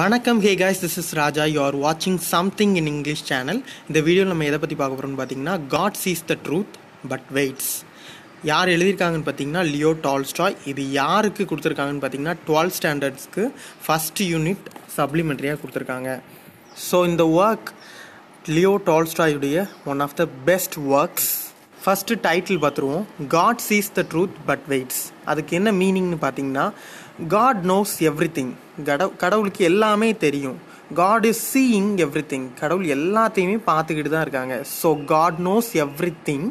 வணக்கம் hey guys this is Raja you are வாட்சிங் something in English channel இந்த வீடியோ நம்ம எதை பற்றி பார்க்க போகிறோம்னு பார்த்தீங்கன்னா God sees the truth but waits யார் எழுதியிருக்காங்கன்னு பார்த்தீங்கன்னா லியோ டால்ஸ்டாய் இது யாருக்கு கொடுத்துருக்காங்கன்னு பார்த்தீங்கன்னா டுவெல்த் ஸ்டாண்டர்ட்ஸ்க்கு ஃபஸ்ட் யூனிட் சப்ளிமெண்ட்ரியாக கொடுத்துருக்காங்க ஸோ இந்த ஒர்க் லியோ டால்ஸ்டாயுடைய one of the best works first title பார்த்துருவோம் God sees the truth but waits அதுக்கு என்ன மீனிங்னு பார்த்தீங்கன்னா காட் நோஸ் எவ்ரி திங் கடவுளுக்கு எல்லாமே தெரியும் God is seeing everything கடவுள் எல்லாத்தையுமே பார்த்துக்கிட்டு தான் இருக்காங்க so God knows everything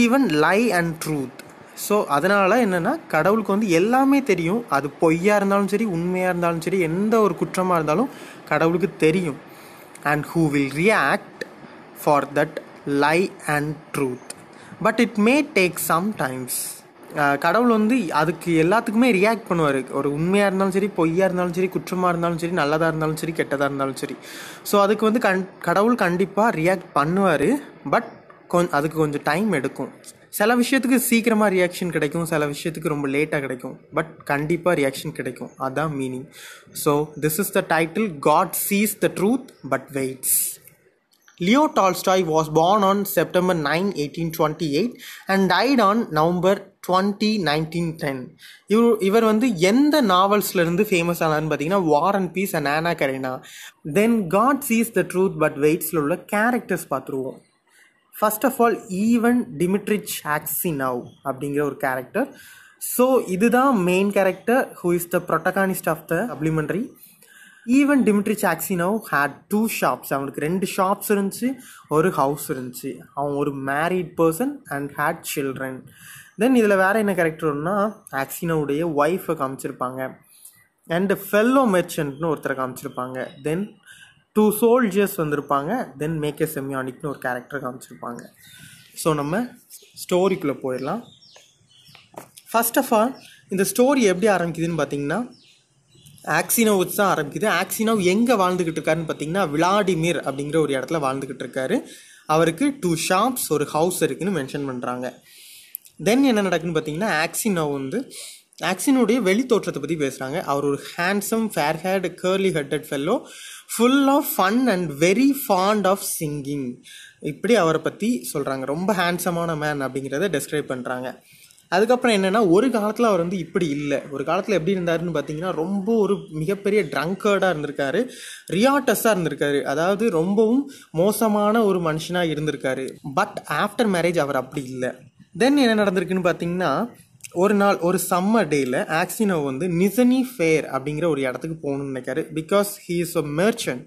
even lie and truth so அதனால் என்னென்னா கடவுளுக்கு வந்து எல்லாமே தெரியும் அது பொய்யாக இருந்தாலும் சரி உண்மையாக இருந்தாலும் சரி எந்த ஒரு குற்றமாக இருந்தாலும் கடவுளுக்கு தெரியும் and who will react for that lie and truth but it may take some times கடவுள் வந்து அதுக்கு எல்லாத்துக்குமே ரியாக்ட் பண்ணுவார் ஒரு உண்மையாக இருந்தாலும் சரி பொய்யாக இருந்தாலும் சரி குற்றமாக இருந்தாலும் சரி நல்லதாக இருந்தாலும் சரி கெட்டதாக இருந்தாலும் சரி ஸோ அதுக்கு வந்து கண் கடவுள் கண்டிப்பாக ரியாக்ட் பண்ணுவார் பட் கொஞ் அதுக்கு கொஞ்சம் டைம் எடுக்கும் சில விஷயத்துக்கு சீக்கிரமாக ரியாக்ஷன் கிடைக்கும் சில விஷயத்துக்கு ரொம்ப லேட்டாக கிடைக்கும் பட் கண்டிப்பாக ரியாக்ஷன் கிடைக்கும் அதான் meaning so this is the title God sees the truth but waits Leo Tolstoy was born on September nine eighteen twenty eight and died on November twenty nineteen ten இவர் இவர் வந்து எந்த நாவல்ஸ்லேருந்து famous ஆனார்னு பார்த்தீங்கன்னா வார் and peace and Anna Karenina then God sees the truth but வெயிட்ஸில் உள்ள characters பார்த்துருவோம் first of all Ivan Dmitrich நவ் அப்படிங்கிற ஒரு கேரக்டர் ஸோ இதுதான் main character who is the protagonist of the supplementary Ivan Dmitri நவ் had two shops அவனுக்கு ரெண்டு ஷாப்ஸ் இருந்துச்சு ஒரு ஹவுஸ் இருந்துச்சு அவன் ஒரு married person and had children then இதில் வேறு என்ன கேரக்டர்னா ஆக்சினோவுடைய ஒய்ஃபை காமிச்சிருப்பாங்க அண்டு ஃபெல்லோ மெர்ச்சன்ட்னு ஒருத்தரை காமிச்சிருப்பாங்க தென் டூ சோல்ஜர்ஸ் வந்திருப்பாங்க தென் மேக்கே செமியானிக்னு ஒரு கேரக்டர் காமிச்சிருப்பாங்க ஸோ நம்ம ஸ்டோரிக்குள்ளே போயிடலாம் ஃபஸ்ட் ஆஃப் ஆல் இந்த ஸ்டோரி எப்படி ஆரம்பிக்குதுன்னு பார்த்தீங்கன்னா ஆக்சினோ வச்சு தான் ஆரம்பிக்குது ஆக்சினோ எங்கே வாழ்ந்துக்கிட்டு இருக்காருன்னு பார்த்தீங்கன்னா விளாடிமிர் அப்படிங்கிற ஒரு இடத்துல வாழ்ந்துக்கிட்டு இருக்காரு அவருக்கு டூ ஷாப்ஸ் ஒரு ஹவுஸ் இருக்குதுன்னு மென்ஷன் பண்ணுறாங்க தென் என்ன நடக்குன்னு பார்த்தீங்கன்னா ஆக்சினோ வந்து ஆக்சினுடைய வெளி தோற்றத்தை பற்றி பேசுகிறாங்க அவர் ஒரு handsome fair haired curly headed fellow full of fun and very fond of singing இப்படி அவரை பற்றி சொல்கிறாங்க ரொம்ப ஹேண்ட்ஸமான மேன் அப்படிங்கிறத டெஸ்கிரைப் பண்ணுறாங்க அதுக்கப்புறம் என்னென்னா ஒரு காலத்தில் அவர் வந்து இப்படி இல்லை ஒரு காலத்தில் எப்படி இருந்தாருன்னு பார்த்தீங்கன்னா ரொம்ப ஒரு மிகப்பெரிய ட்ரங்கர்டாக இருந்திருக்காரு ரியாட்டஸாக இருந்திருக்காரு அதாவது ரொம்பவும் மோசமான ஒரு மனுஷனாக இருந்திருக்காரு பட் ஆஃப்டர் மேரேஜ் அவர் அப்படி இல்லை தென் என்ன நடந்திருக்குன்னு பார்த்தீங்கன்னா ஒரு நாள் ஒரு சம்மர் டேயில் ஆக்சினோ வந்து நிசனி ஃபேர் அப்படிங்கிற ஒரு இடத்துக்கு போகணும்னு நினைக்காரு because he is a merchant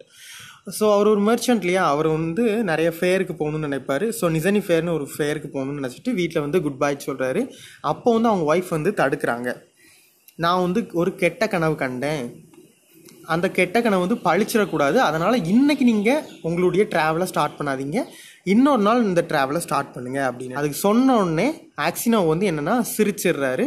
so அவர் ஒரு மெர்ச்சன்ட் இல்லையா அவர் வந்து நிறைய ஃபேருக்கு போகணும்னு நினைப்பார் ஸோ நிசனி ஃபேர்னு ஒரு ஃபேருக்கு போகணும்னு நினச்சிட்டு வீட்டில் வந்து குட் பை சொல்கிறாரு அப்போ வந்து அவங்க ஒய்ஃப் வந்து தடுக்கிறாங்க நான் வந்து ஒரு கெட்ட கனவு கண்டேன் அந்த கெட்ட கனவு வந்து பழிச்சிடக்கூடாது அதனால் இன்றைக்கி நீங்கள் உங்களுடைய ட்ராவலை ஸ்டார்ட் பண்ணாதீங்க இன்னொரு நாள் இந்த ட்ராவலை ஸ்டார்ட் பண்ணுங்கள் அப்படின்னு அதுக்கு சொன்னோடனே ஆக்சினோ வந்து என்னென்னா சிரிச்சிடுறாரு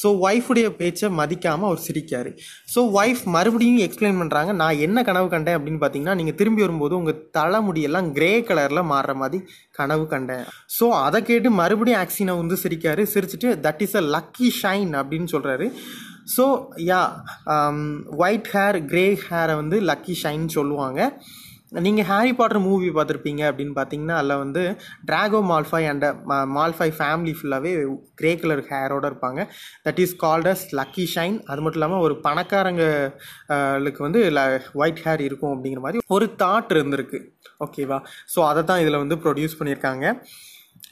ஸோ ஒய்ஃபுடைய பேச்சை மதிக்காமல் அவர் சிரிக்கார் ஸோ ஒய்ஃப் மறுபடியும் எக்ஸ்பிளைன் பண்ணுறாங்க நான் என்ன கனவு கண்டேன் அப்படின்னு பார்த்தீங்கன்னா நீங்கள் திரும்பி வரும்போது உங்கள் தலைமுடியெல்லாம் கிரே கலரில் மாறுற மாதிரி கனவு கண்டேன் ஸோ அதை கேட்டு மறுபடியும் ஆக்சினோ வந்து சிரிக்கார் சிரிச்சிட்டு that is a lucky sign அப்படின்னு சொல்கிறாரு so yeah white hair grey ஹேரை வந்து லக்கி ஷைன் சொல்லுவாங்க நீங்கள் ஹாரி பாட்டர் மூவி பார்த்துருப்பீங்க அப்படின்னு பார்த்தீங்கன்னா அதில் வந்து Draco Malfoy and Malfoy family ஃபுல்லாகவே கிரே கலர் ஹேரோடு இருப்பாங்க that is called as lucky sign அது மட்டும் இல்லாமல் ஒரு பணக்காரங்களுக்கு uh, வந்து ஒயிட் ஹேர் இருக்கும் அப்படிங்கிற மாதிரி ஒரு தாட் இருந்திருக்கு ஓகேவா ஸோ அதை தான் இதில் வந்து ப்ரொடியூஸ் பண்ணியிருக்காங்க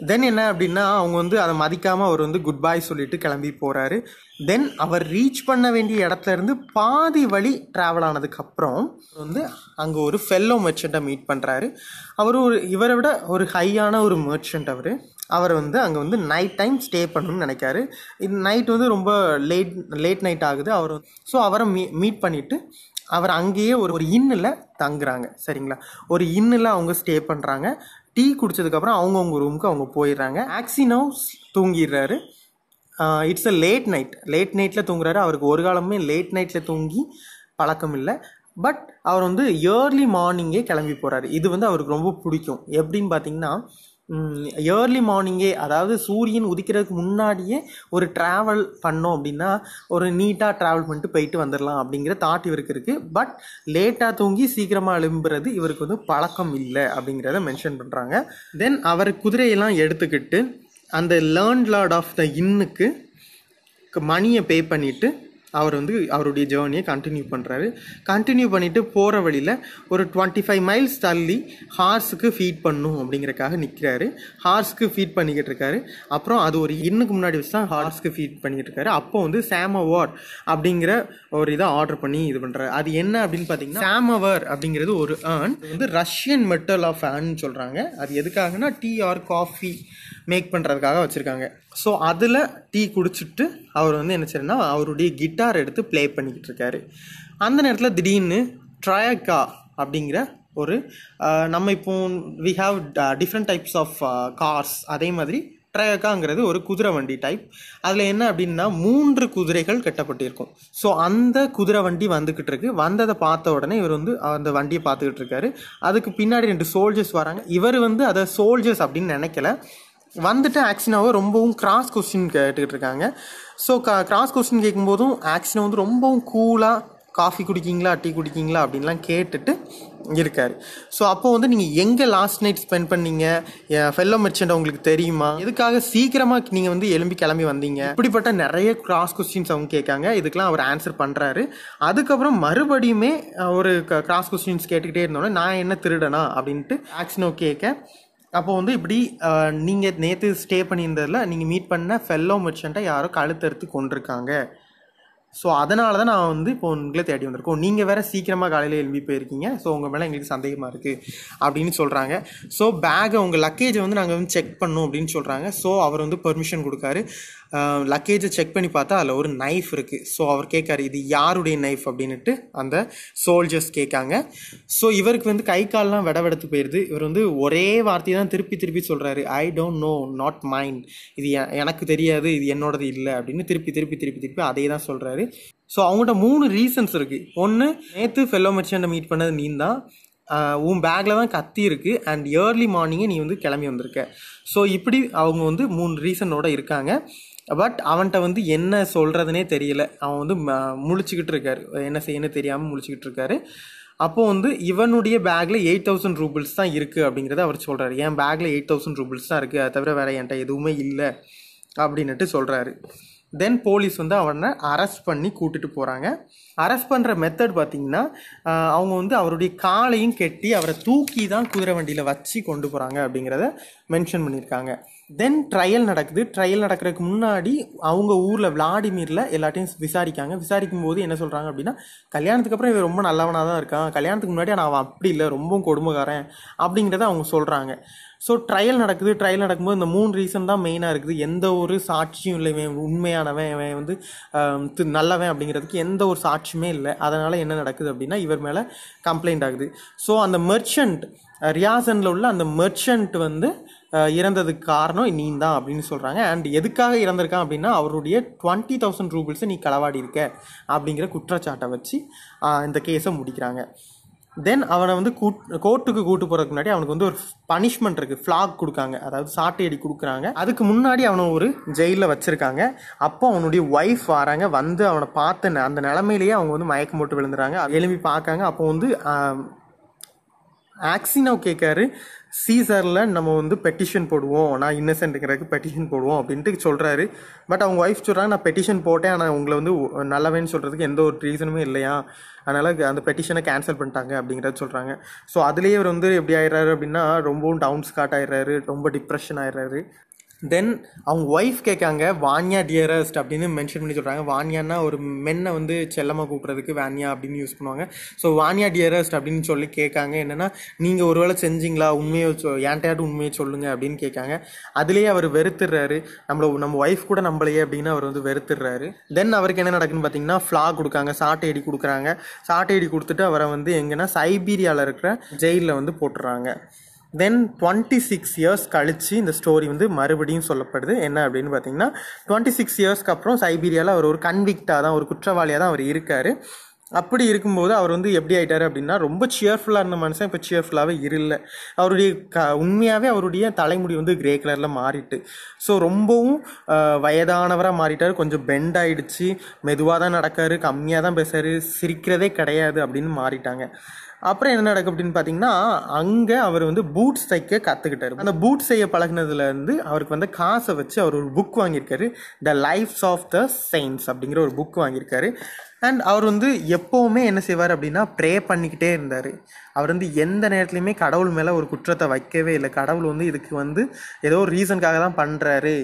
தென் என்ன அப்படின்னா அவங்க வந்து அதை மதிக்காமல் அவர் வந்து குட் பாய் சொல்லிட்டு கிளம்பி போகிறாரு தென் அவர் ரீச் பண்ண வேண்டிய இடத்துல இருந்து பாதி வழி ட்ராவல் ஆனதுக்கப்புறம் வந்து அங்கே ஒரு ஃபெல்லோ மெர்ச்சண்ட்டை மீட் பண்ணுறாரு அவர் ஒரு இவரை விட ஒரு ஹையான ஒரு மெர்ச்சண்ட் அவர் அவர் வந்து அங்கே வந்து நைட் டைம் ஸ்டே பண்ணணும்னு நினைக்காரு இது நைட் வந்து ரொம்ப லேட் லேட் நைட் ஆகுது அவர் ஸோ அவரை மீ மீட் பண்ணிவிட்டு அவர் அங்கேயே ஒரு ஒரு இன்னில் தங்குறாங்க சரிங்களா ஒரு இன்னில் அவங்க ஸ்டே பண்ணுறாங்க டீ குடித்ததுக்கப்புறம் அவங்கவுங்க ரூமுக்கு அவங்க போயிடுறாங்க ஆக்சினோஸ் தூங்கிடுறாரு it's a late night late நைட்டில் தூங்குறாரு அவருக்கு ஒரு காலமே லேட் நைட்டில் தூங்கி பழக்கம் இல்லை பட் அவர் வந்து ஏர்லி மார்னிங்கே கிளம்பி போகிறாரு இது வந்து அவருக்கு ரொம்ப பிடிக்கும் எப்படின்னு பார்த்தீங்கன்னா ஏர்லி மார்னிங்கே அதாவது சூரியன் உதிக்கிறதுக்கு முன்னாடியே ஒரு ட்ராவல் பண்ணோம் அப்படின்னா ஒரு நீட்டாக ட்ராவல் பண்ணிட்டு போயிட்டு வந்துடலாம் அப்படிங்கிற தாட் இவருக்கு இருக்குது பட் லேட்டாக தூங்கி சீக்கிரமாக எழும்புறது இவருக்கு வந்து பழக்கம் இல்லை அப்படிங்கிறத மென்ஷன் பண்ணுறாங்க தென் அவர் குதிரையெல்லாம் எடுத்துக்கிட்டு அந்த லேர்ன் லார்ட் ஆஃப் த இன்னுக்கு மணியை பே பண்ணிவிட்டு அவர் வந்து அவருடைய ஜேர்னியை கண்டினியூ பண்ணுறாரு கண்டினியூ பண்ணிவிட்டு போகிற வழியில் ஒரு டுவெண்ட்டி ஃபைவ் மைல்ஸ் தள்ளி ஹார்ஸுக்கு ஃபீட் பண்ணும் அப்படிங்கிறக்காக நிற்கிறாரு ஹார்ஸுக்கு ஃபீட் பண்ணிக்கிட்டு இருக்காரு அப்புறம் அது ஒரு இன்னுக்கு முன்னாடி வச்சு தான் ஹார்ஸ்க்கு ஃபீட் பண்ணிக்கிட்டு இருக்காரு அப்போ வந்து சாமவர் அப்படிங்கிற ஒரு இதை ஆர்டர் பண்ணி இது பண்ணுறாரு அது என்ன அப்படின்னு பார்த்தீங்கன்னா சாமவர் அப்படிங்கிறது ஒரு ஏர்ன் வந்து ரஷ்யன் மெட்டல் ஆஃப் ஏர்ன் சொல்கிறாங்க அது எதுக்காகனா டீ ஆர் காஃபி மேக் பண்ணுறதுக்காக வச்சுருக்காங்க ஸோ அதில் டீ குடிச்சிட்டு அவர் வந்து என்ன செய்யணும்னா அவருடைய கிட்டார் எடுத்து ப்ளே பண்ணிக்கிட்டு இருக்காரு அந்த நேரத்தில் திடீர்னு ட்ரயக்கா அப்படிங்கிற ஒரு நம்ம இப்போ we have different types of cars அதே மாதிரி ட்ரயக்காங்கிறது ஒரு குதிரை வண்டி டைப் அதில் என்ன அப்படின்னா மூன்று குதிரைகள் கட்டப்பட்டிருக்கும் ஸோ அந்த குதிரை வண்டி வந்துக்கிட்டு இருக்கு வந்ததை பார்த்த உடனே இவர் வந்து அந்த வண்டியை பார்த்துக்கிட்டு இருக்காரு அதுக்கு பின்னாடி ரெண்டு சோல்ஜர்ஸ் வராங்க இவர் வந்து அதை சோல்ஜர்ஸ் அப்படின்னு நினைக்கல வந்துட்டு ஆக்சினாவை ரொம்பவும் கிராஸ் கொஸ்டின் கேட்டுக்கிட்டு இருக்காங்க ஸோ கா கிராஸ் கொஸ்டின் கேட்கும்போதும் ஆக்சினா வந்து ரொம்பவும் கூலாக காஃபி குடிக்கிங்களா டீ குடிக்கிங்களா அப்படின்லாம் கேட்டுட்டு இருக்கார் ஸோ அப்போது வந்து நீங்கள் எங்கே லாஸ்ட் நைட் ஸ்பெண்ட் பண்ணீங்க ஃபெல்லோ மெர்ச்சன்ட் உங்களுக்கு தெரியுமா இதுக்காக சீக்கிரமாக நீங்கள் வந்து எலும்பி கிளம்பி வந்தீங்க இப்படிப்பட்ட நிறைய கிராஸ் கொஸ்டின்ஸ் அவங்க கேட்காங்க இதுக்கெலாம் அவர் ஆன்சர் பண்ணுறாரு அதுக்கப்புறம் மறுபடியுமே ஒரு கிராஸ் கொஸ்டின்ஸ் கேட்டுக்கிட்டே இருந்தோன்னே நான் என்ன திருடனா அப்படின்ட்டு ஆக்சினோ கேட்க அப்போ வந்து இப்படி நீங்கள் நேற்று ஸ்டே பண்ணியிருந்ததில் நீங்கள் மீட் பண்ண ஃபெல்லோ மெர்ச்சண்ட்டை யாரோ கழுத்தறுத்து கொண்டிருக்காங்க ஸோ அதனால தான் நான் வந்து இப்போ உங்களை தேடி வந்திருக்கோம் நீங்கள் வேறு சீக்கிரமாக காலையில் எழுப்பி போயிருக்கீங்க ஸோ உங்கள் மேலே எங்களுக்கு சந்தேகமாக இருக்குது அப்படின்னு சொல்கிறாங்க ஸோ பேகை உங்கள் லக்கேஜை வந்து நாங்கள் வந்து செக் பண்ணோம் அப்படின்னு சொல்கிறாங்க ஸோ அவர் வந்து பெர்மிஷன் கொடுக்காரு லக்கேஜை செக் பண்ணி பார்த்தா அதில் ஒரு நைஃப் இருக்குது ஸோ அவர் கேட்காரு இது யாருடைய நைஃப் அப்படின்னுட்டு அந்த சோல்ஜர்ஸ் கேட்காங்க ஸோ இவருக்கு வந்து கை கால்லாம் விடத்து போயிடுது இவர் வந்து ஒரே வார்த்தையை தான் திருப்பி திருப்பி சொல்கிறாரு I don't know not mind இது எனக்கு தெரியாது இது என்னோடது இல்லை அப்படின்னு திருப்பி திருப்பி திருப்பி திருப்பி அதே தான் சொல்கிறாரு ஸோ அவங்கள்ட்ட மூணு ரீசன்ஸ் இருக்குது ஒன்று நேற்று ஃபெல்லோ மெர்ச்சண்டை மீட் பண்ணது நீ தான் உன் பேக்கில் தான் கத்தி இருக்குது அண்ட் ஏர்லி மார்னிங்கே நீ வந்து கிளம்பி வந்திருக்க ஸோ இப்படி அவங்க வந்து மூணு ரீசனோடு இருக்காங்க பட் அவன்கிட்ட வந்து என்ன சொல்கிறதுனே தெரியல அவன் வந்து முழிச்சிக்கிட்டு இருக்காரு என்ன செய்யணும் தெரியாமல் முழிச்சிக்கிட்டு இருக்காரு அப்போது வந்து இவனுடைய பேக்கில் எயிட் தௌசண்ட் ரூபிள்ஸ் தான் இருக்குது அப்படிங்கிறத அவர் சொல்கிறாரு என் பேக்கில் எயிட் தௌசண்ட் ரூபிள்ஸ் தான் இருக்குது அதை தவிர வேறு என்கிட்ட எதுவுமே இல்லை அப்படின்னுட்டு சொல்கிறாரு தென் போலீஸ் வந்து அவனை அரெஸ்ட் பண்ணி கூட்டிகிட்டு போகிறாங்க அரெஸ்ட் பண்ணுற மெத்தட் பார்த்திங்கன்னா அவங்க வந்து அவருடைய காலையும் கெட்டி அவரை தூக்கி தான் குதிரை வண்டியில் வச்சு கொண்டு போகிறாங்க அப்படிங்கிறத மென்ஷன் பண்ணியிருக்காங்க தென் ட்ரையல் நடக்குது ட்ரையல் நடக்கிறதுக்கு முன்னாடி அவங்க ஊரில் விளாடிமீரில் எல்லாத்தையும் விசாரிக்காங்க விசாரிக்கும் போது என்ன சொல்கிறாங்க அப்படின்னா கல்யாணத்துக்கு அப்புறம் இவன் ரொம்ப நல்லவனாக தான் இருக்கான் கல்யாணத்துக்கு முன்னாடி ஆனால் அவன் அப்படி இல்லை ரொம்ப கொடுமைக்காரன் அப்படிங்கிறத அவங்க சொல்கிறாங்க ஸோ ட்ரையல் நடக்குது ட்ரையல் நடக்கும்போது இந்த மூணு ரீசன் தான் மெயினாக இருக்குது எந்த ஒரு சாட்சியும் இல்லை இவன் உண்மையானவன் இவன் வந்து நல்லவன் அப்படிங்கிறதுக்கு எந்த ஒரு சாட்சியுமே இல்லை அதனால் என்ன நடக்குது அப்படின்னா இவர் மேலே கம்ப்ளைண்ட் ஆகுது ஸோ அந்த மெர்ச்சன்ட் ரியாசனில் உள்ள அந்த மெர்ச்சன்ட் வந்து இறந்ததுக்கு காரணம் நீ தான் அப்படின்னு சொல்கிறாங்க அண்ட் எதுக்காக இறந்திருக்கான் அப்படின்னா அவருடைய டுவெண்ட்டி தௌசண்ட் ரூபிள்ஸை நீ களவாடி இருக்க அப்படிங்கிற குற்றச்சாட்டை வச்சு இந்த கேஸை முடிக்கிறாங்க தென் அவனை வந்து கூட் கோர்ட்டுக்கு கூட்டு போகிறதுக்கு முன்னாடி அவனுக்கு வந்து ஒரு பனிஷ்மெண்ட் இருக்குது ஃப்ளாக் கொடுக்காங்க அதாவது சாட்டை அடி கொடுக்குறாங்க அதுக்கு முன்னாடி அவனை ஒரு ஜெயிலில் வச்சுருக்காங்க அப்போ அவனுடைய ஒய்ஃப் வராங்க வந்து அவனை பார்த்த அந்த நிலமையிலேயே அவங்க வந்து மயக்கம் போட்டு விழுந்துறாங்க எழும்பி பார்க்காங்க அப்போ வந்து ஆக்சினோ கேட்காரு சீசரில் நம்ம வந்து பெட்டிஷன் போடுவோம் நான் இன்னசென்ட்டுங்கிறதுக்கு பெட்டிஷன் போடுவோம் அப்படின்ட்டு சொல்கிறாரு பட் அவங்க ஒய்ஃப் சொல்கிறாங்க நான் பெட்டிஷன் போட்டேன் ஆனால் உங்களை வந்து நல்லவேன்னு சொல்கிறதுக்கு எந்த ஒரு ரீசனுமே இல்லையா அதனால் அந்த பெட்டிஷனை கேன்சல் பண்ணிட்டாங்க அப்படிங்கிறத சொல்கிறாங்க ஸோ அதுலேயே அவர் வந்து எப்படி ஆயிடுறாரு அப்படின்னா ரொம்பவும் டவுன் ஸ்காட் ஆயிடுறாரு ரொம்ப டிப்ரெஷன் ஆயிடுறாரு தென் அவங்க ஒய்ஃப் கேட்காங்க வான்யா டியரஸ்ட் அப்படின்னு மென்ஷன் பண்ணி சொல்கிறாங்க வான்யான்னா ஒரு மென்னை வந்து செல்லமாக கூப்பிட்றதுக்கு வான்யா அப்படின்னு யூஸ் பண்ணுவாங்க ஸோ வான்யா டியரஸ்ட் அப்படின்னு சொல்லி கேட்காங்க என்னென்னா நீங்கள் ஒரு வேளை செஞ்சிங்களா உண்மையை சொ ஏன்ட்டையாட்டு உண்மையை சொல்லுங்கள் அப்படின்னு கேட்காங்க அதுலேயே அவர் வெறுத்துடுறாரு நம்மளை நம்ம ஒய்ஃப் கூட நம்மளையே அப்படின்னு அவர் வந்து வெறுத்துடுறாரு தென் அவருக்கு என்ன நடக்குன்னு பார்த்தீங்கன்னா ஃப்ளா கொடுக்காங்க சாட்டை அடி கொடுக்குறாங்க சாட்டை அடி கொடுத்துட்டு அவரை வந்து எங்கன்னா சைபீரியாவில் இருக்கிற ஜெயிலில் வந்து போட்டுறாங்க தென் டுவெண்ட்டி சிக்ஸ் இயர்ஸ் கழித்து இந்த ஸ்டோரி வந்து மறுபடியும் சொல்லப்படுது என்ன அப்படின்னு பார்த்தீங்கன்னா டுவெண்ட்டி சிக்ஸ் இயர்ஸ்க்கு அப்புறம் சைபீரியாவில் அவர் ஒரு கன்விக்டாக தான் ஒரு குற்றவாளியாக தான் அவர் இருக்கார் அப்படி இருக்கும்போது அவர் வந்து எப்படி ஆகிட்டார் அப்படின்னா ரொம்ப சியர்ஃபுல்லாக இருந்த மனுஷன் இப்போ சியர்ஃபுல்லாகவே இல்லை அவருடைய க உண்மையாகவே அவருடைய தலைமுடி வந்து கிரே கலரில் மாறிட்டு ஸோ ரொம்பவும் வயதானவராக மாறிட்டார் கொஞ்சம் பெண்ட் ஆகிடுச்சு மெதுவாக தான் நடக்காரு கம்மியாக தான் பேசாரு சிரிக்கிறதே கிடையாது அப்படின்னு மாறிட்டாங்க அப்புறம் என்ன நடக்கும் அப்படின்னு பார்த்தீங்கன்னா அங்கே அவர் வந்து பூட்ஸ் தைக்க கற்றுக்கிட்டார் அந்த பூட் செய்ய பழகினதுலேருந்து அவருக்கு வந்து காசை வச்சு அவர் ஒரு புக் வாங்கியிருக்காரு the lives of the saints அப்படிங்கிற ஒரு புக் வாங்கியிருக்காரு அண்ட் அவர் வந்து எப்போவுமே என்ன செய்வார் அப்படின்னா ப்ரே பண்ணிக்கிட்டே இருந்தார் அவர் வந்து எந்த நேரத்துலையுமே கடவுள் மேலே ஒரு குற்றத்தை வைக்கவே இல்லை கடவுள் வந்து இதுக்கு வந்து ஏதோ ஒரு ரீசனுக்காக தான் பண்ணுறாரு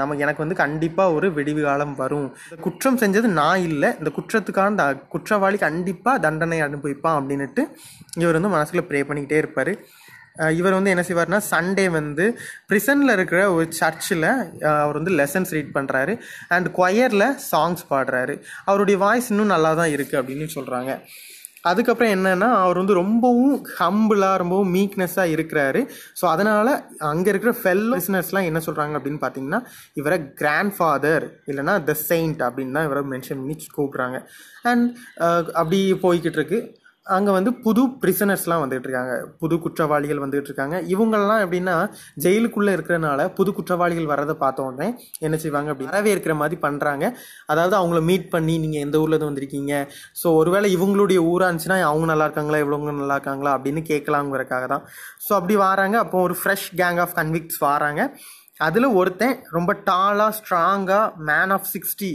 நம்ம எனக்கு வந்து கண்டிப்பாக ஒரு விடிவு காலம் வரும் குற்றம் செஞ்சது நான் இல்லை இந்த குற்றத்துக்கான குற்றவாளி கண்டிப்பாக தண்டனை அனுபவிப்பான் அப்படின்ட்டு இவர் வந்து மனசுக்குள்ள ப்ரே பண்ணிக்கிட்டே இருப்பார் இவர் வந்து என்ன செய்வார்னா சண்டே வந்து ப்ரிசனில் இருக்கிற ஒரு சர்ச்சில் அவர் வந்து லெசன்ஸ் ரீட் பண்ணுறாரு அண்ட் கொயரில் சாங்ஸ் பாடுறாரு அவருடைய வாய்ஸ் இன்னும் நல்லா தான் இருக்குது அப்படின்னு சொல்கிறாங்க அதுக்கப்புறம் என்னென்னா அவர் வந்து ரொம்பவும் ஹம்பிளாக ரொம்பவும் மீக்னஸ்ஸாக இருக்கிறாரு ஸோ அதனால் அங்கே இருக்கிற ஃபெல்லோ பிஸ்னஸ்லாம் என்ன சொல்கிறாங்க அப்படின்னு பார்த்தீங்கன்னா இவரை கிராண்ட் ஃபாதர் இல்லைனா த செயின்ட் அப்படின்னு தான் இவரை மென்ஷன் பண்ணி கூப்பிட்றாங்க அண்ட் அப்படி போய்கிட்டு இருக்கு அங்கே வந்து புது பிரிசனர்ஸ்லாம் வந்துட்டு இருக்காங்க புது குற்றவாளிகள் வந்துட்டு இருக்காங்க இவங்கெல்லாம் எப்படின்னா ஜெயிலுக்குள்ளே இருக்கிறனால புது குற்றவாளிகள் வரதை பார்த்த உடனே என்ன செய்வாங்க அப்படி வரவேற்கிற மாதிரி பண்ணுறாங்க அதாவது அவங்கள மீட் பண்ணி நீங்கள் எந்த ஊரில் வந்திருக்கீங்க ஸோ ஒருவேளை இவங்களுடைய ஊராக இருந்துச்சுன்னா அவங்க நல்லா இருக்காங்களா இவ்வளோங்க நல்லா இருக்காங்களா அப்படின்னு கேட்கலாங்கிறக்காக தான் ஸோ அப்படி வராங்க அப்போ ஒரு ஃப்ரெஷ் கேங் ஆஃப் கன்விக்ஸ் வராங்க அதில் ஒருத்தன் ரொம்ப டாலாக ஸ்ட்ராங்காக மேன் ஆஃப் சிக்ஸ்டி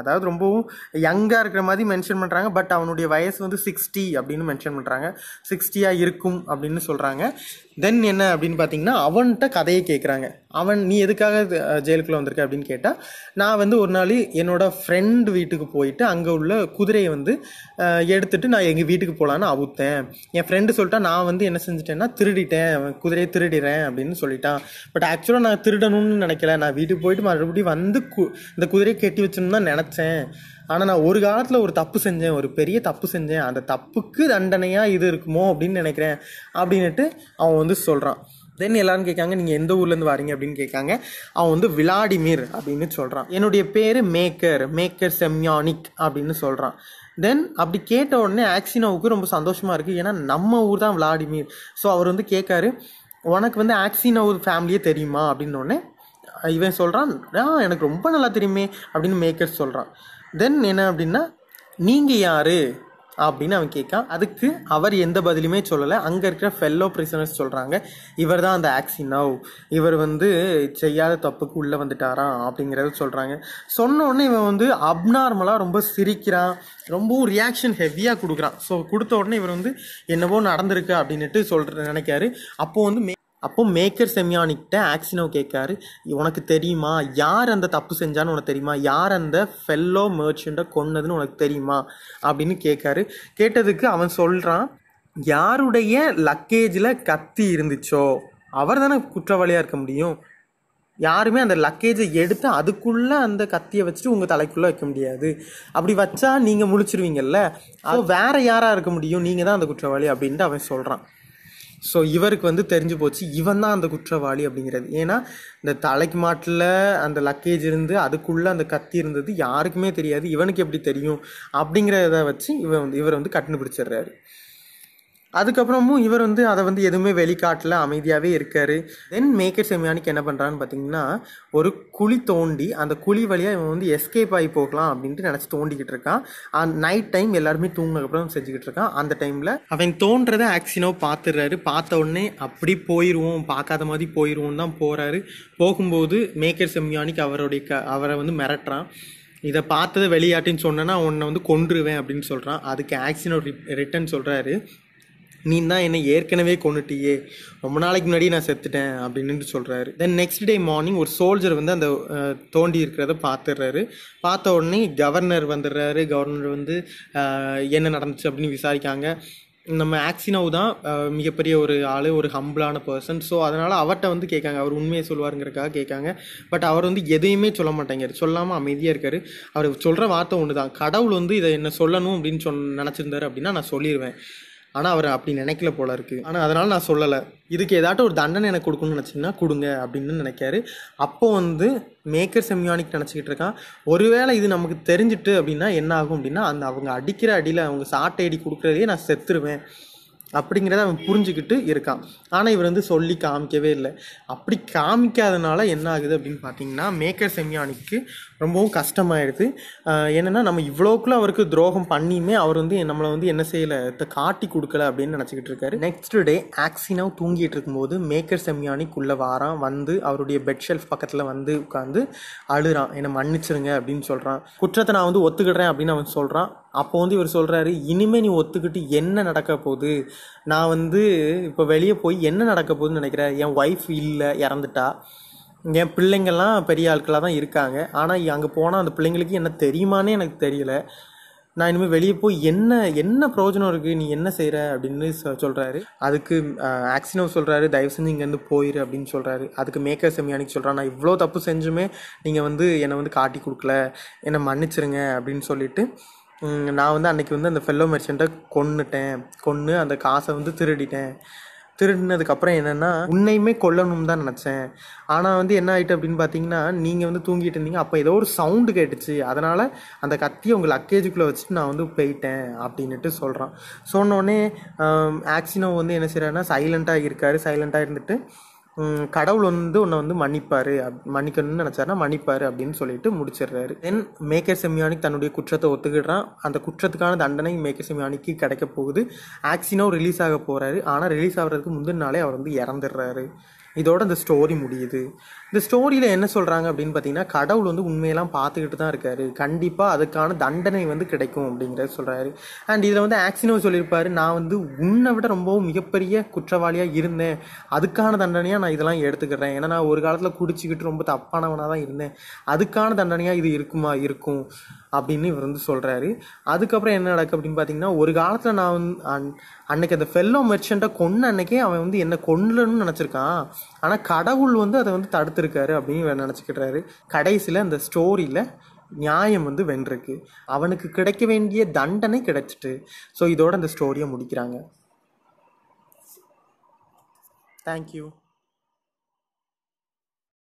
அதாவது ரொம்பவும் யங்காக இருக்கிற மாதிரி மென்ஷன் பண்ணுறாங்க பட் அவனுடைய வயசு வந்து சிக்ஸ்டி அப்படின்னு மென்ஷன் பண்ணுறாங்க சிக்ஸ்டியாக இருக்கும் அப்படின்னு சொல்கிறாங்க தென் என்ன அப்படின்னு பார்த்தீங்கன்னா அவன்கிட்ட கதையை கேட்குறாங்க அவன் நீ எதுக்காக ஜெயிலுக்குள்ளே வந்திருக்க அப்படின்னு கேட்டால் நான் வந்து ஒரு நாள் என்னோடய ஃப்ரெண்டு வீட்டுக்கு போயிட்டு அங்கே உள்ள குதிரையை வந்து எடுத்துகிட்டு நான் எங்கள் வீட்டுக்கு போகலான்னு அவுத்தேன் என் ஃப்ரெண்டு சொல்லிட்டா நான் வந்து என்ன செஞ்சிட்டேன்னா திருடிட்டேன் குதிரையை திருடிறேன் அப்படின்னு சொல்லிட்டான் பட் ஆக்சுவலாக நான் திருடணும்னு நினைக்கல நான் வீட்டுக்கு போயிட்டு மறுபடியும் வந்து கு இந்த குதிரையை கெட்டி வச்சுன்னு தான் நினச்சேன் ஆனால் நான் ஒரு காலத்தில் ஒரு தப்பு செஞ்சேன் ஒரு பெரிய தப்பு செஞ்சேன் அந்த தப்புக்கு தண்டனையாக இது இருக்குமோ அப்படின்னு நினைக்கிறேன் அப்படின்ட்டு அவன் வந்து சொல்கிறான் தென் எல்லாரும் கேட்காங்க நீங்கள் எந்த ஊர்லேருந்து வரீங்க அப்படின்னு கேட்காங்க அவன் வந்து விளாடிமிர் அப்படின்னு சொல்கிறான் என்னுடைய பேர் மேக்கர் மேக்கர் செம்யானிக் அப்படின்னு சொல்கிறான் தென் அப்படி கேட்ட உடனே ஆக்சினோவுக்கு ரொம்ப சந்தோஷமாக இருக்குது ஏன்னா நம்ம ஊர் தான் விளாடிமிர் ஸோ அவர் வந்து கேட்காரு உனக்கு வந்து ஆக்சினோ ஃபேமிலியே தெரியுமா அப்படின்னோடனே இவன் சொல்கிறான் எனக்கு ரொம்ப நல்லா தெரியுமே அப்படின்னு மேக்கர் சொல்கிறான் தென் என்ன அப்படின்னா நீங்கள் யார் அப்படின்னு அவன் கேட்கான் அதுக்கு அவர் எந்த பதிலுமே சொல்லலை அங்கே இருக்கிற ஃபெல்லோ பிரிசனர்ஸ் சொல்கிறாங்க இவர் தான் அந்த ஆக்சினவ் இவர் வந்து செய்யாத தப்புக்கு உள்ளே வந்துட்டாராம் அப்படிங்கிறத சொல்கிறாங்க சொன்னோடனே இவன் வந்து அப்நார்மலாக ரொம்ப சிரிக்கிறான் ரொம்பவும் ரியாக்ஷன் ஹெவியாக கொடுக்குறான் ஸோ கொடுத்த உடனே இவர் வந்து என்னவோ நடந்திருக்கு அப்படின்னுட்டு சொல்கிற நினைக்காரு அப்போது வந்து மே அப்போ மேக்கர் செமியானிக்கிட்ட ஆக்சினோ கேட்காரு உனக்கு தெரியுமா யார் அந்த தப்பு செஞ்சான்னு உனக்கு தெரியுமா யார் அந்த ஃபெல்லோ மர்ச்சண்ட்டை கொன்னதுன்னு உனக்கு தெரியுமா அப்படின்னு கேட்காரு கேட்டதுக்கு அவன் சொல்கிறான் யாருடைய லக்கேஜில் கத்தி இருந்துச்சோ அவர் தானே குற்றவாளியாக இருக்க முடியும் யாருமே அந்த லக்கேஜை எடுத்து அதுக்குள்ளே அந்த கத்தியை வச்சுட்டு உங்கள் தலைக்குள்ளே வைக்க முடியாது அப்படி வச்சா நீங்கள் முடிச்சிருவீங்கல்ல அது வேறு யாராக இருக்க முடியும் நீங்கள் தான் அந்த குற்றவாளி அப்படின்ட்டு அவன் சொல்கிறான் ஸோ இவருக்கு வந்து தெரிஞ்சு போச்சு இவன் தான் அந்த குற்றவாளி அப்படிங்கிறது ஏன்னா இந்த தலைக்கு மாட்டில் அந்த லக்கேஜ் இருந்து அதுக்குள்ளே அந்த கத்தி இருந்தது யாருக்குமே தெரியாது இவனுக்கு எப்படி தெரியும் அப்படிங்கிறத வச்சு இவன் வந்து இவர் வந்து கட்டுன்னு பிடிச்சிடுறாரு அதுக்கப்புறமும் இவர் வந்து அதை வந்து எதுவுமே வெளிக்காட்டில் அமைதியாகவே இருக்கார் தென் மேக்கர் செம்யானிக்கு என்ன பண்ணுறான்னு பார்த்தீங்கன்னா ஒரு குழி தோண்டி அந்த குழி வழியாக இவன் வந்து எஸ்கேப் ஆகி போகலாம் அப்படின்ட்டு நினச்சி தோண்டிக்கிட்டு இருக்கான் நைட் டைம் எல்லாருமே தூங்கினதுக்கப்புறம் செஞ்சுக்கிட்டு இருக்கான் அந்த டைமில் அவன் தோன்றதை ஆக்சினோ பார்த்துடுறாரு பார்த்த உடனே அப்படி போயிடுவோம் பார்க்காத மாதிரி போயிடுவோம் தான் போகிறாரு போகும்போது மேக்கர் செம்யானிக்கு அவருடைய க அவரை வந்து மிரட்டுறான் இதை பார்த்தது வெளியாட்டின்னு சொன்னேன்னா உன்னை வந்து கொன்றுவேன் அப்படின்னு சொல்கிறான் அதுக்கு ஆக்சினோ ரிட்டர்ன் சொல்கிறாரு நீ தான் என்னை ஏற்கனவே கொண்டுட்டியே ரொம்ப நாளைக்கு முன்னாடி நான் செத்துட்டேன் அப்படின்னு சொல்கிறாரு தென் நெக்ஸ்ட் டே மார்னிங் ஒரு சோல்ஜர் வந்து அந்த தோண்டி இருக்கிறத பார்த்துடுறாரு பார்த்த உடனே கவர்னர் வந்துடுறாரு கவர்னர் வந்து என்ன நடந்துச்சு அப்படின்னு விசாரிக்காங்க நம்ம ஆக்சினவ் தான் மிகப்பெரிய ஒரு ஆள் ஒரு ஹம்பிளான பர்சன் ஸோ அதனால் அவர்கிட்ட வந்து கேட்காங்க அவர் உண்மையை சொல்லுவாருங்கிறக்காக கேட்காங்க பட் அவர் வந்து எதையுமே சொல்ல மாட்டேங்கிறார் சொல்லாமல் அமைதியாக இருக்கார் அவர் சொல்கிற வார்த்தை ஒன்று தான் கடவுள் வந்து இதை என்ன சொல்லணும் அப்படின்னு சொன்ன நினச்சிருந்தாரு அப்படின்னா நான் சொல்லிடுவேன் ஆனால் அவர் அப்படி நினைக்கல போல இருக்குது ஆனால் அதனால் நான் சொல்லலை இதுக்கு ஏதாட்டும் ஒரு தண்டனை எனக்கு கொடுக்கணும்னு நினச்சிங்கன்னா கொடுங்க அப்படின்னு நினைக்காரு அப்போ வந்து மேக்கர் செம்யானிக் நினச்சிக்கிட்டு இருக்கான் ஒருவேளை இது நமக்கு தெரிஞ்சுட்டு அப்படின்னா என்ன ஆகும் அப்படின்னா அந்த அவங்க அடிக்கிற அடியில் அவங்க சாட்டை அடி கொடுக்குறதே நான் செத்துருவேன் அப்படிங்கிறத அவன் புரிஞ்சுக்கிட்டு இருக்கான் ஆனால் இவர் வந்து சொல்லி காமிக்கவே இல்லை அப்படி காமிக்காதனால என்ன ஆகுது அப்படின்னு பார்த்தீங்கன்னா மேக்கர் செம்யானிக்கு ரொம்பவும் கஷ்டமாயிடுது என்னென்னா நம்ம இவ்வளோக்குள்ள அவருக்கு துரோகம் பண்ணியுமே அவர் வந்து நம்மளை வந்து என்ன செய்யலை காட்டி கொடுக்கல அப்படின்னு நினச்சிக்கிட்டு இருக்காரு நெக்ஸ்ட் டே ஆக்சினாவ் தூங்கிட்டு இருக்கும்போது மேக்கர் செம்யானிக்குள்ளே வாரான் வந்து அவருடைய பெட் ஷெல்ஃப் பக்கத்தில் வந்து உட்காந்து அழுறான் என்னை மன்னிச்சிருங்க அப்படின்னு சொல்கிறான் குற்றத்தை நான் வந்து ஒத்துக்கிடுறேன் அப்படின்னு அவன் சொல்கிறான் அப்போ வந்து இவர் சொல்கிறாரு இனிமேல் நீ ஒத்துக்கிட்டு என்ன நடக்க போகுது நான் வந்து இப்போ வெளியே போய் என்ன நடக்க போகுதுன்னு நினைக்கிறேன் என் ஒய்ஃப் இல்லை இறந்துட்டா என் பிள்ளைங்கள்லாம் பெரிய ஆட்களாக தான் இருக்காங்க ஆனால் அங்கே போனால் அந்த பிள்ளைங்களுக்கு என்ன தெரியுமானே எனக்கு தெரியல நான் இனிமேல் வெளியே போய் என்ன என்ன பிரயோஜனம் இருக்குது நீ என்ன செய்கிற அப்படின்னு சொல்கிறாரு அதுக்கு ஆக்சினோ சொல்கிறாரு தயவு செஞ்சு இங்கேருந்து போயிரு அப்படின்னு சொல்கிறாரு அதுக்கு மேக்கர் செமியானிக்கு சொல்கிறான் நான் இவ்வளோ தப்பு செஞ்சுமே நீங்கள் வந்து என்னை வந்து காட்டி கொடுக்கல என்னை மன்னிச்சிருங்க அப்படின்னு சொல்லிட்டு நான் வந்து அன்றைக்கி வந்து அந்த ஃபெல்லோ மெர்ச்சண்ட்டை கொன்னுட்டேன் கொன்று அந்த காசை வந்து திருடிட்டேன் திருடினதுக்கப்புறம் என்னென்னா உன்னையுமே கொல்லணும் தான் நினச்சேன் ஆனால் வந்து என்ன ஆகிட்டு அப்படின்னு பார்த்தீங்கன்னா நீங்கள் வந்து தூங்கிட்டு இருந்தீங்க அப்போ ஏதோ ஒரு சவுண்டு கேட்டுச்சு அதனால் அந்த கத்தியை உங்கள் லக்கேஜுக்குள்ளே வச்சுட்டு நான் வந்து போயிட்டேன் அப்படின்ட்டு சொல்கிறான் சொன்னோடனே ஆக்சினோ வந்து என்ன செய்கிறாருன்னா சைலண்ட்டாக இருக்கார் சைலண்ட்டாக இருந்துட்டு கடவுள் வந்து உன்னை வந்து மன்னிப்பார் மன்னிக்கணும்னு நினச்சாருன்னா மன்னிப்பார் அப்படின்னு சொல்லிட்டு முடிச்சிடுறாரு தென் மேக்கர் செமியானிக் தன்னுடைய குற்றத்தை ஒத்துக்கிடுறான் அந்த குற்றத்துக்கான தண்டனை மேக்கர் செமியானிக்கு கிடைக்க போகுது ஆக்சினோ ரிலீஸ் ஆக போகிறாரு ஆனால் ரிலீஸ் ஆகிறதுக்கு முந்தின நாளே அவர் வந்து இறந்துடுறாரு இதோட அந்த ஸ்டோரி முடியுது இந்த ஸ்டோரியில் என்ன சொல்கிறாங்க அப்படின்னு பார்த்தீங்கன்னா கடவுள் வந்து உண்மையெல்லாம் பார்த்துக்கிட்டு தான் இருக்கார் கண்டிப்பாக அதுக்கான தண்டனை வந்து கிடைக்கும் அப்படிங்கிறத சொல்கிறாரு அண்ட் இதில் வந்து ஆக்சினோ சொல்லியிருப்பார் நான் வந்து உன்னை விட ரொம்பவும் மிகப்பெரிய குற்றவாளியாக இருந்தேன் அதுக்கான தண்டனையாக நான் இதெல்லாம் எடுத்துக்கிறேன் ஏன்னா நான் ஒரு காலத்தில் குடிச்சிக்கிட்டு ரொம்ப தப்பானவனாக தான் இருந்தேன் அதுக்கான தண்டனையாக இது இருக்குமா இருக்கும் அப்படின்னு இவர் வந்து சொல்கிறாரு அதுக்கப்புறம் என்ன நடக்கு அப்படின்னு பார்த்தீங்கன்னா ஒரு காலத்தில் நான் வந்து அன்னைக்கு அந்த ஃபெல்லோ மெர்ச்சண்ட்டை கொன்ன அன்னைக்கே அவன் வந்து என்னை கொல்லணும்னு நினச்சிருக்கான் ஆனால் கடவுள் வந்து அதை வந்து தடுத்து கொடுத்துருக்காரு அப்படின்னு இவர் நினச்சிக்கிட்டாரு கடைசியில் அந்த ஸ்டோரியில் நியாயம் வந்து வென்றிருக்கு அவனுக்கு கிடைக்க வேண்டிய தண்டனை கிடைச்சிட்டு ஸோ இதோட அந்த ஸ்டோரியை முடிக்கிறாங்க தேங்க்யூ